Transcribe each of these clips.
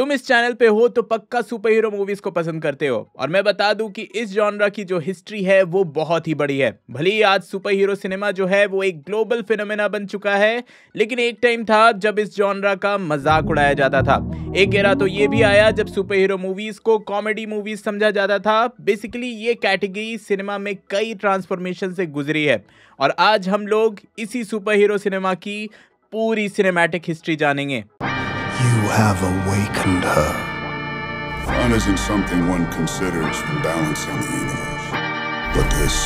तुम इस चैनल पे हो तो पक्का सुपर हीरो मूवीज को पसंद करते हो और मैं बता दूं कि इस जॉनरा की जो हिस्ट्री है वो बहुत ही बड़ी है भले ही आज सुपर हीरो सिनेमा जो है वो एक ग्लोबल फिनोमेना बन चुका है लेकिन एक टाइम था जब इस जॉनरा का मजाक उड़ाया जाता था एक गेरा तो ये भी आया जब सुपर हीरो मूवीज को कॉमेडी मूवीज समझा जाता था बेसिकली ये कैटेगरी सिनेमा में कई ट्रांसफॉर्मेशन से गुजरी है और आज हम लोग इसी सुपर हीरो सिनेमा की पूरी सिनेमैटिक हिस्ट्री जानेंगे You have awakened her. Fun isn't something one considers when balancing the universe. But this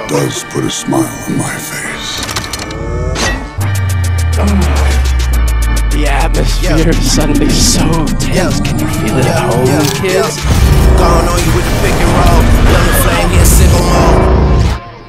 does put a smile on my face. the atmosphere yeah. is suddenly so tense. Yeah. Can you feel it at home, yeah. kids?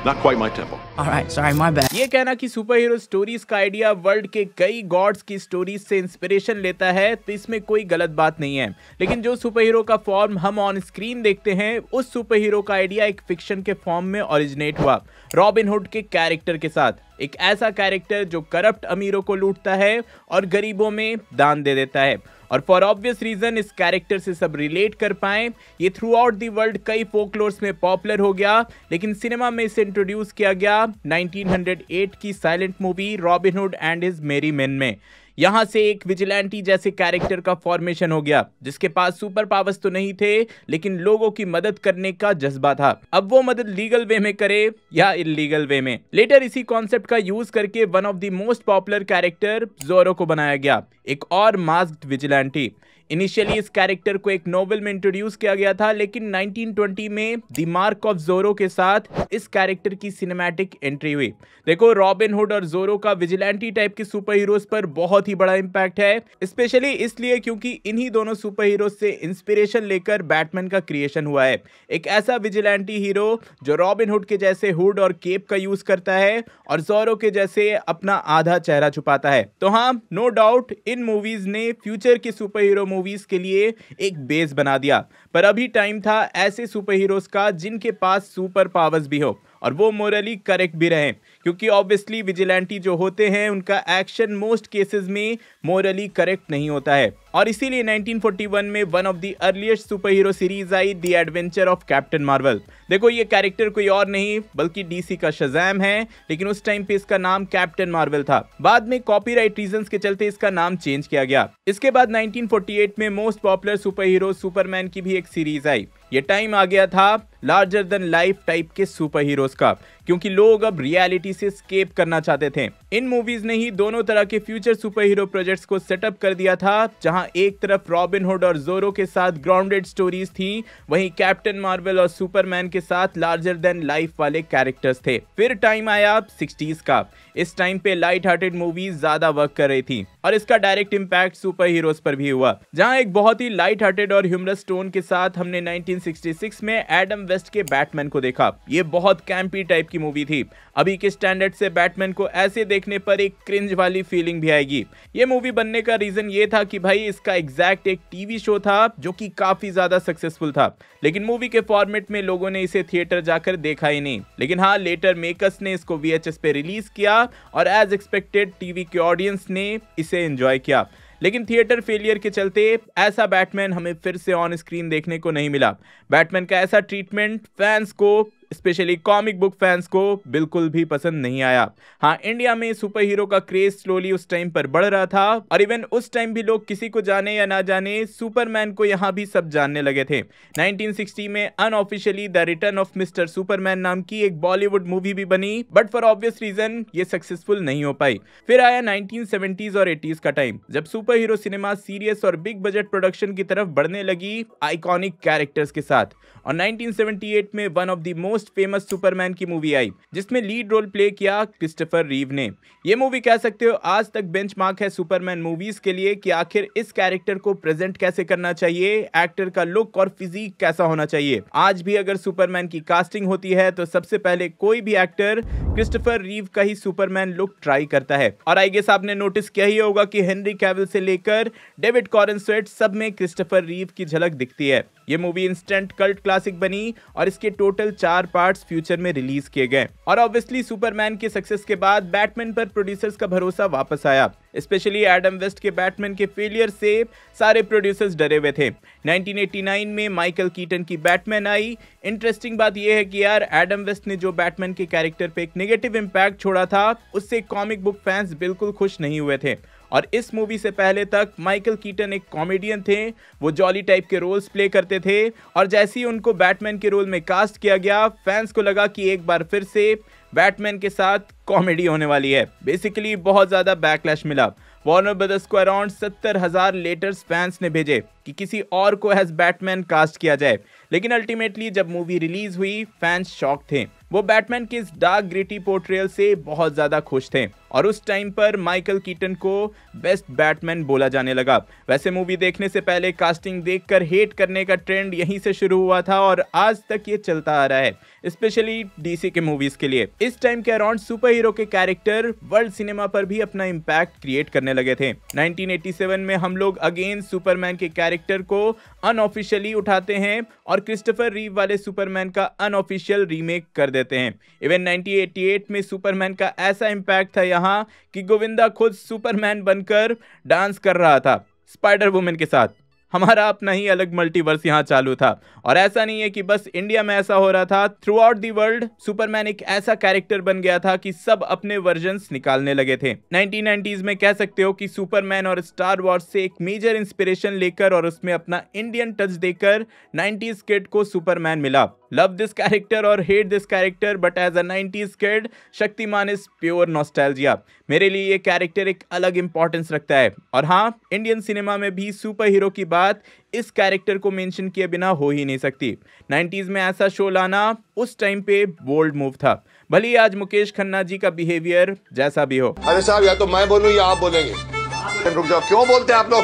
Not quite my tempo. All right, sorry, my bad. ये कहना कि super hero stories का idea world के कई God's की stories से inspiration लेता है तो इसमें कोई गलत बात नहीं है लेकिन जो सुपर हीरो का फॉर्म हम ऑन स्क्रीन देखते हैं उस सुपर हीरो का आइडिया एक फिक्शन के फॉर्म में ओरिजिनेट हुआ रॉबिनहुड के कैरेक्टर के साथ एक ऐसा कैरेक्टर जो करप्ट अमीरों को लूटता है और गरीबों में दान दे देता है और फॉर ऑब्वियस रीजन इस कैरेक्टर से सब रिलेट कर पाए ये थ्रू आउट दी वर्ल्ड कई फोकलोर्स में पॉपुलर हो गया लेकिन सिनेमा में इसे इंट्रोड्यूस किया गया 1908 की silent movie Robin Hood and his merry men में यहां से एक विजिलेंटी जैसे कैरेक्टर का फॉर्मेशन हो गया जिसके पास सुपर पावर्स तो नहीं थे लेकिन लोगों की मदद करने का जज्बा था अब वो मदद लीगल वे में करे या इलीगल वे में लेटर इसी कॉन्सेप्ट का यूज करके one of the most popular character Zorro को बनाया गया एक और मास्क विजिलेंटी इनिशियली इस कैरेक्टर को एक नोवेल में इंट्रोड्यूस किया गया था लेकिन 1920 में दी मार्क ऑफ जोरो के साथ इस कैरेक्टर की सिनेमैटिक एंट्री हुई देखो रॉबिन हुड और जोरो का विजिलेंटी टाइप के सुपर हीरोज पर बहुत ही बड़ा इम्पैक्ट है स्पेशली इसलिए क्योंकि इन्हीं दोनों सुपर हीरोज से इंस्पिरेशन लेकर बैटमैन का क्रिएशन हुआ है एक ऐसा विजिलेंटी हीरो जो रॉबिन हुड के जैसे हुड और केप का यूज करता है और जोरो के जैसे अपना आधा चेहरा छुपाता है तो हाँ नो डाउट इन मूवीज ने फ्यूचर के सुपर हीरो मूवीज़ के लिए एक बेस बना दिया पर अभी टाइम था ऐसे सुपर हीरोज़ का जिनके पास सुपर पावर्स भी हो और वो मोरली करेक्ट भी रहें क्योंकि ऑब्वियसली विजिलेंटी जो होते हैं उनका एक्शन मोस्ट केसेस में मोरली करेक्ट नहीं होता है और इसीलिए 1941 में one of the earliest super hero series आई the adventure of captain Marvel देखो ये कैरेक्टर कोई और नहीं बल्कि डीसी का शजैम है लेकिन उस टाइम पे इसका नाम कैप्टन मार्वल था बाद में कॉपीराइट राइट के चलते इसका नाम चेंज किया गया इसके बाद 1948 में most popular super hero Superman की भी एक सीरीज आई ये टाइम आ गया था लार्जर देन लाइफ टाइप के सुपर हीरोज का क्योंकि लोग अब रियलिटी से स्केप करना चाहते थे इन मूवीज ने ही दोनों तरह के फ्यूचर सुपर हीरो प्रोजेक्ट्स को सेटअप कर दिया था जहां एक तरफ रॉबिन हुड और जोरो के साथ ग्राउंडेड स्टोरीज थी वहीं कैप्टन मार्वल और सुपरमैन के साथ लार्जर देन लाइफ वाले कैरेक्टर्स थे फिर टाइम आया सिक्सटीज का इस टाइम पे लाइट हार्टेड मूवीज ज्यादा वर्क कर रही थी और इसका डायरेक्ट इम्पैक्ट सुपर हीरोज पर भी हुआ जहाँ एक बहुत ही लाइट हार्टेड और ह्यूमरस टोन के साथ हमने 1966 में एडम वेस्ट के बैटमैन को देखा ये बहुत कैंपी टाइप की मूवी थी अभी के स्टैंडर्ड से बैटमैन को ऐसे देखने पर एक क्रिंज वाली फीलिंग भी आएगी ये मूवी बनने का रीजन ये था कि भाई इसका एग्जैक्ट एक टीवी शो था जो कि काफी ज्यादा सक्सेसफुल था लेकिन मूवी के फॉर्मेट में लोगों ने इसे थिएटर जाकर देखा ही नहीं लेकिन हाँ लेटर मेकर्स ने इसको वी पे रिलीज किया और एज एक्सपेक्टेड टीवी के ऑडियंस ने इसे से एंजॉय किया लेकिन थिएटर फेलियर के चलते ऐसा बैटमैन हमें फिर से ऑन स्क्रीन देखने को नहीं मिला बैटमैन का ऐसा ट्रीटमेंट फैंस को स्पेशली कॉमिक बुक फैंस को बिल्कुल भी पसंद नहीं आया हाँ इंडिया में सुपर हीरो का क्रेज स्लोली उस टाइम पर बढ़ रहा था और इवन उस टाइम भी लोग किसी को जाने या ना जाने सुपरमैन को यहाँ भी सब जानने लगे थे 1960 में unofficially the return of mister Superman नाम की एक बॉलीवुड मूवी भी बनी बट फॉर ऑब्वियस रीजन ये सक्सेसफुल नहीं हो पाई फिर आया नाइनटीन और एटीज का टाइम जब सुपर हीरो सिनेमा सीरियस और बिग बजट प्रोडक्शन की तरफ बढ़ने लगी आइकॉनिक कैरेक्टर्स के साथ और नाइनटीन में one of the most most famous Superman की मूवी आई जिसमें लीड रोल प्ले किया क्रिस्टोफर रीव ने ये मूवी कह सकते हो आज तक बेंच है सुपरमैन मूवीज के लिए कि आखिर इस कैरेक्टर को प्रेजेंट कैसे करना चाहिए एक्टर का लुक और फिजिक कैसा होना चाहिए आज भी अगर सुपरमैन की कास्टिंग होती है तो सबसे पहले कोई भी एक्टर क्रिस्टोफर रीव का ही सुपरमैन लुक ट्राई करता है और आई गेस आपने नोटिस किया ही होगा कि हेनरी कैवल से लेकर डेविड कॉरन स्वेट सब में क्रिस्टोफर रीव की झलक दिखती है ये मूवी इंस्टेंट कल्ट क्लासिक बनी और इसके टोटल चार पार्ट्स फ्यूचर में रिलीज किए गए और ऑब्वियसली सुपरमैन के सक्सेस के बाद बैटमैन पर प्रोड्यूसर्स का भरोसा वापस आया स्पेशली एडम वेस्ट के बैटमैन के फेलियर से सारे प्रोड्यूसर्स डरे हुए थे 1989 में माइकल कीटन की बैटमैन आई इंटरेस्टिंग बात यह है कि यार एडम वेस्ट ने जो बैटमैन के कैरेक्टर पे एक नेगेटिव इम्पैक्ट छोड़ा था उससे कॉमिक बुक फैंस बिल्कुल खुश नहीं हुए थे और इस मूवी से पहले तक माइकल कीटन एक कॉमेडियन थे वो जॉली टाइप के रोल्स प्ले करते थे और जैसे ही उनको बैटमैन के रोल में कास्ट किया गया फैंस को लगा कि एक बार फिर से बैटमैन के साथ कॉमेडी होने वाली है बेसिकली बहुत ज़्यादा बैकलैश मिला वार्नर ब्रदर्स को अराउंड सत्तर हज़ार लेटर्स फैंस ने भेजे कि किसी और को हैज बैटमैन कास्ट किया जाए लेकिन अल्टीमेटली जब मूवी रिलीज़ हुई फैंस शॉक थे वो बैटमैन के इस डार्क ग्रिटी पोर्ट्रेल से बहुत ज़्यादा खुश थे और उस टाइम पर माइकल कीटन को बेस्ट बैटमैन बोला जाने लगा वैसे मूवी देखने से पहले कास्टिंग देखकर हेट करने का ट्रेंड यहीं से शुरू हुआ था और आज तक ये चलता आ रहा है स्पेशली डीसी के मूवीज के लिए इस टाइम के अराउंड सुपर हीरो के कैरेक्टर वर्ल्ड सिनेमा पर भी अपना इम्पैक्ट क्रिएट करने लगे थे 1987 में हम लोग अगेन सुपरमैन के कैरेक्टर को अनऑफिशियली उठाते हैं और क्रिस्टोफर रीव वाले सुपरमैन का अनऑफिशियल रीमेक कर देते हैं इवन 1988 में सुपरमैन का ऐसा इम्पैक्ट था यहाँ कहा कि गोविंदा खुद सुपरमैन बनकर डांस कर रहा था स्पाइडर वुमेन के साथ हमारा अपना ही अलग मल्टीवर्स यहाँ चालू था और ऐसा नहीं है कि बस इंडिया में ऐसा हो रहा था throughout the world Superman एक ऐसा कैरेक्टर बन गया था कि सब अपने वर्जन निकालने लगे थे 1990s में कह सकते हो कि सुपरमैन और स्टार वॉर्स से एक मेजर इंस्पिरेशन लेकर और उसमें अपना इंडियन टच देकर नाइनटीज किट को सुपरमैन मिला लव दिस कैरेक्टर और hate this character but as a nineties kid Shaktimaan is pure nostalgia मेरे लिए ये कैरेक्टर एक अलग इम्पॉर्टेंस रखता है और हाँ इंडियन सिनेमा में भी सुपर हीरो की बात इस कैरेक्टर को मेंशन किए बिना हो ही नहीं सकती 90s में ऐसा शो लाना उस टाइम पे बोल्ड मूव था भले आज मुकेश खन्ना जी का बिहेवियर जैसा भी हो अरे साहब या तो मैं बोलूँ या आप बोलेंगे रुक जाओ क्यों बोलते हैं आप लोग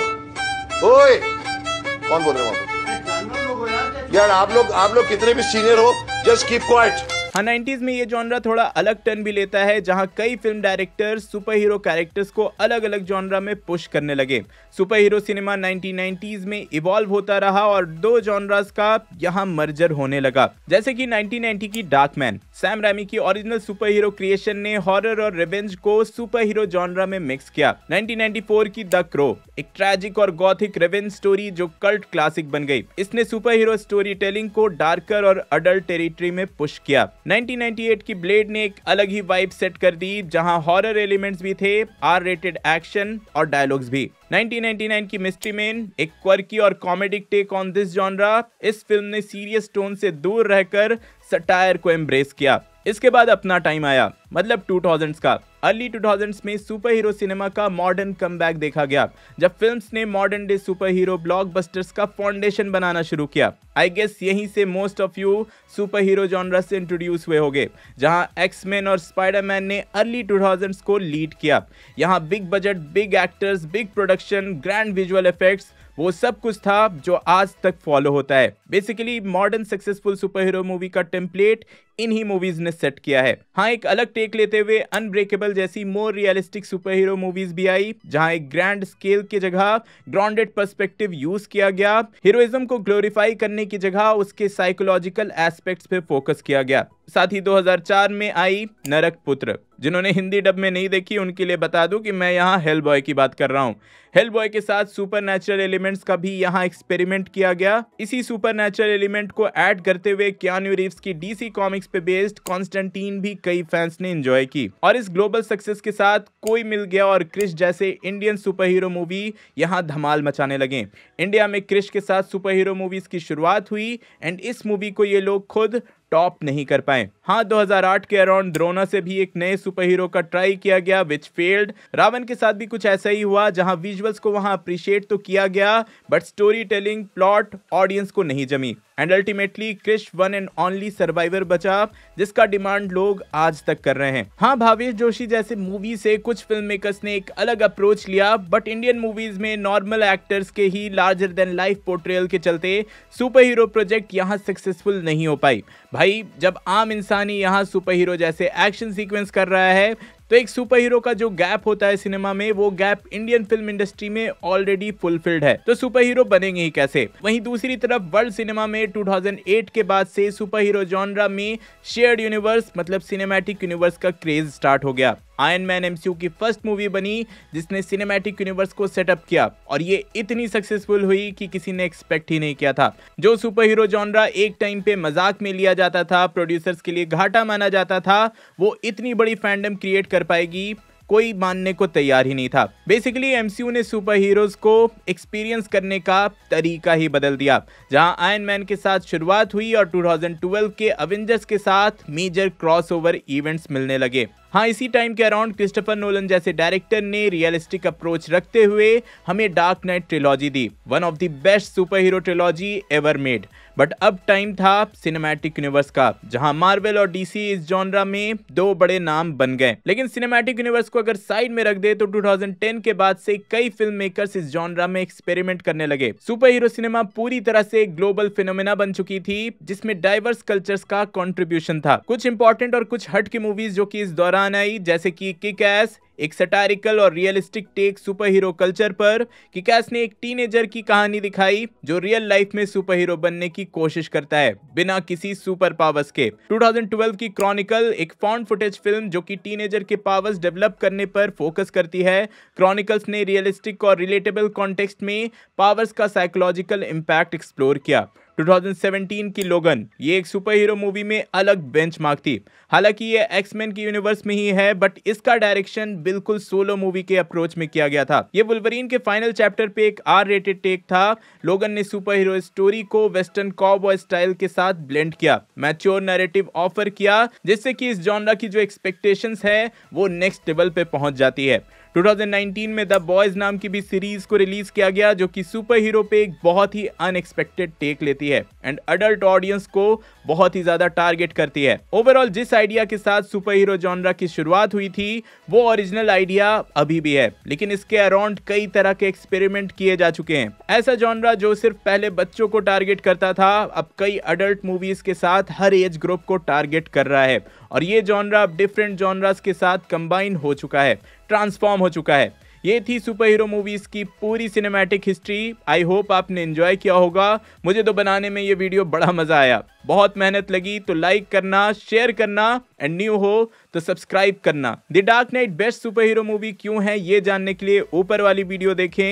कौन बोल रहे हो यार आप लोग आप लोग कितने भी सीनियर हो जस्ट कीप क्वाइट हाँ नाइन्टीज में ये जॉनरा थोड़ा अलग टर्न भी लेता है जहाँ कई film director super hero characters को अलग अलग जॉनरा में पुश करने लगे सुपर हीरो सिनेमा नाइनटीन में इवॉल्व होता रहा और दो जॉनराज का यहाँ मर्जर होने लगा जैसे कि 1990 की डार्क मैन सैम रैमी की ओरिजिनल सुपर हीरो क्रिएशन ने हॉरर और रिवेंज को सुपर हीरो जॉनरा में मिक्स किया 1994 की द क्रो एक ट्रेजिक और गौथिक रेवेंज स्टोरी जो कल्ट क्लासिक बन गई इसने सुपर हीरो स्टोरी टेलिंग को डार्कर और अडल्ट टेरिटरी में पुश किया 1998 की ब्लेड ने एक अलग ही वाइब सेट कर दी जहां हॉरर एलिमेंट्स भी थे आर रेटेड एक्शन और डायलॉग्स भी 1999 की मिस्ट्री मैन एक क्वर्की और comedic take on this genre इस फिल्म ने सीरियस टोन से दूर रहकर सटायर को एम्ब्रेस किया इसके बाद अपना टाइम आया मतलब 2000s का अर्ली 2000s में सुपर हीरो सिनेमा का मॉडर्न कम देखा गया जब फिल्म्स ने modern day super hero blockbusters का फाउंडेशन बनाना शुरू किया आई गेस यहीं से most of you super hero genre से इंट्रोड्यूस हुए होंगे जहां एक्समैन और स्पाइडरमैन ने अर्ली टू को लीड किया यहाँ big budget big actors big production grand visual effects वो सब कुछ था जो आज तक फॉलो होता है basically modern successful super hero movie का टेम्पलेट इन्हीं मूवीज ने सेट किया है हाँ एक अलग टेक लेते हुए अनब्रेकेबल जैसी more realistic super hero movies भी आई जहाँ एक ग्रैंड स्केल की जगह ग्राउंडेड पर्सपेक्टिव यूज किया गया हीरोइज्म को ग्लोरीफाई करने की जगह उसके साइकोलॉजिकल एस्पेक्ट्स पे फोकस किया गया साथ ही 2004 में आई नरक पुत्र जिन्होंने हिंदी डब में नहीं देखी उनके लिए बता दूं कि मैं यहाँ हेल बॉय की बात कर रहा हूँ हेल बॉय के साथ सुपर नेचुरल एलिमेंट्स का भी यहाँ एक्सपेरिमेंट किया गया इसी सुपर नेचुरल एलिमेंट को ऐड करते हुए क्यान्यू रीव्स की डीसी कॉमिक्स पे बेस्ड कॉन्स्टेंटीन भी कई फैंस ने इंजॉय की और इस ग्लोबल सक्सेस के साथ कोई मिल गया और क्रिश जैसे इंडियन सुपर हीरो मूवी यहाँ धमाल मचाने लगे इंडिया में क्रिश के साथ सुपर हीरो मूवीज की शुरुआत हुई एंड इस मूवी को ये लोग खुद टॉप नहीं कर पाए हाँ 2008 के अराउंड द्रोना से भी एक नए सुपर हीरो का ट्राई किया गया विच फेल्ड रावण के साथ भी कुछ ऐसा ही हुआ जहाँ विजुअल्स को वहाँ अप्रिशिएट तो किया गया but story telling plot audience को नहीं जमी and ultimately Krrish one and only survivor बचा जिसका डिमांड लोग आज तक कर रहे हैं हाँ भावेश जोशी जैसे मूवी से कुछ फिल्म मेकर्स ने एक अलग अप्रोच लिया बट इंडियन मूवीज में नॉर्मल एक्टर्स के ही लार्जर देन लाइफ पोर्ट्रेयल के चलते सुपर हीरो प्रोजेक्ट यहाँ सक्सेसफुल नहीं हो पाई भाई जब आम इंसान ही यहाँ सुपर हीरो जैसे एक्शन सीक्वेंस कर रहा है तो एक सुपर हीरो का जो गैप होता है सिनेमा में वो गैप इंडियन फिल्म इंडस्ट्री में ऑलरेडी फुलफिल्ड है तो सुपर हीरो बनेंगे ही कैसे वहीं दूसरी तरफ वर्ल्ड सिनेमा में 2008 के बाद से सुपर हीरो जॉनरा में शेयर्ड यूनिवर्स मतलब सिनेमैटिक यूनिवर्स का क्रेज स्टार्ट हो गया आयन मैन एमसीयू की फर्स्ट मूवी बनी जिसने सिनेमैटिक यूनिवर्स को सेटअप किया और ये इतनी सक्सेसफुल हुई कि किसी ने एक्सपेक्ट ही नहीं किया था जो सुपर हीरो जॉनरा एक टाइम पे मजाक में लिया जाता था प्रोड्यूसर्स के लिए घाटा माना जाता था वो इतनी बड़ी फैंडम क्रिएट कर पाएगी कोई मानने को तैयार ही नहीं था बेसिकली एमसीयू ने सुपर हीरोज को एक्सपीरियंस करने का तरीका ही बदल दिया जहां आयन मैन के साथ शुरुआत हुई और 2012 के अवेंजर्स के साथ मेजर क्रॉसओवर इवेंट्स मिलने लगे हाँ इसी टाइम के अराउंड क्रिस्टोफर नोलन जैसे डायरेक्टर ने रियलिस्टिक अप्रोच रखते हुए हमें डार्क नाइट ट्रिलॉजी दी one of the best super hero trilogy ever made but अब टाइम था सिनेमैटिक यूनिवर्स का जहां मार्वल और डीसी इस जॉनरा में दो बड़े नाम बन गए लेकिन सिनेमैटिक यूनिवर्स को अगर साइड में रख दे तो 2010 के बाद से कई फिल्म मेकर्स इस जॉनरा में एक्सपेरिमेंट करने लगे सुपर हीरो सिनेमा पूरी तरह से ग्लोबल फिनोमिना बन चुकी थी जिसमें डाइवर्स कल्चर्स का कॉन्ट्रीब्यूशन था कुछ इंपॉर्टेंट और कुछ हट की मूवीज जो की इस दौरान आई जैसे की किक एस एक सटारिकल और realistic take super hero culture पर कि कैस ने एक टीनेजर की कहानी दिखाई जो रियल लाइफ में सुपर हीरो बनने की कोशिश करता है बिना किसी सुपर पावर्स के 2012 की क्रॉनिकल एक फाउंड फुटेज फिल्म जो कि टीनेजर के पावर्स डेवलप करने पर फोकस करती है क्रॉनिकल्स ने रियलिस्टिक और रिलेटेबल कॉन्टेक्स्ट में पावर्स का साइकोलॉजिकल इम्पैक्ट एक्सप्लोर किया 2017 की लोगन ये एक सुपर हीरो मूवी में अलग बेंचमार्क थी हालांकि ये एक्समैन की यूनिवर्स में ही है बट इसका डायरेक्शन बिल्कुल सोलो मूवी के अप्रोच में किया गया था ये वुल्वरीन के फाइनल चैप्टर पे एक आर रेटेड टेक था लोगन ने सुपर हीरो स्टोरी को वेस्टर्न कॉब स्टाइल के साथ ब्लेंड किया मैच्योर नैरेटिव ऑफर किया जिससे कि इस जॉनरा की जो एक्सपेक्टेशन है वो नेक्स्ट लेवल पे पहुंच जाती है 2019 में द बॉयज नाम की भी सीरीज को रिलीज किया गया जो कि सुपर हीरो पे एक बहुत ही अनएक्सपेक्टेड टेक लेती है एंड अडल्ट ऑडियंस को बहुत ही ज्यादा टारगेट करती है ओवरऑल जिस आइडिया के साथ सुपर हीरो जॉनरा की शुरुआत हुई थी वो ओरिजिनल आइडिया अभी भी है लेकिन इसके अराउंड कई तरह के एक्सपेरिमेंट किए जा चुके हैं ऐसा जॉनरा जो सिर्फ पहले बच्चों को टारगेट करता था अब कई अडल्ट मूवीज के साथ हर एज ग्रुप को टारगेट कर रहा है और ये जॉनरा अब डिफरेंट जॉनरास के साथ कंबाइन हो चुका है ट्रांसफॉर्म हो चुका है ये थी सुपर हीरो मूवीज़ की पूरी सिनेमैटिक हिस्ट्री आई होप आपने इन्जॉय किया होगा मुझे तो बनाने में ये वीडियो बड़ा मज़ा आया बहुत मेहनत लगी तो लाइक करना शेयर करना एंड न्यू हो तो सब्सक्राइब करना the dark knight best super hero movie क्यों है ये जानने के लिए ऊपर वाली वीडियो देखें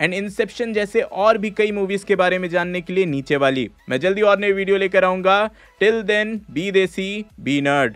एंड इंसेप्शन जैसे और भी कई मूवीज़ के बारे में जानने के लिए नीचे वाली मैं जल्दी और नई वीडियो लेकर आऊँगा till then be desi be nerd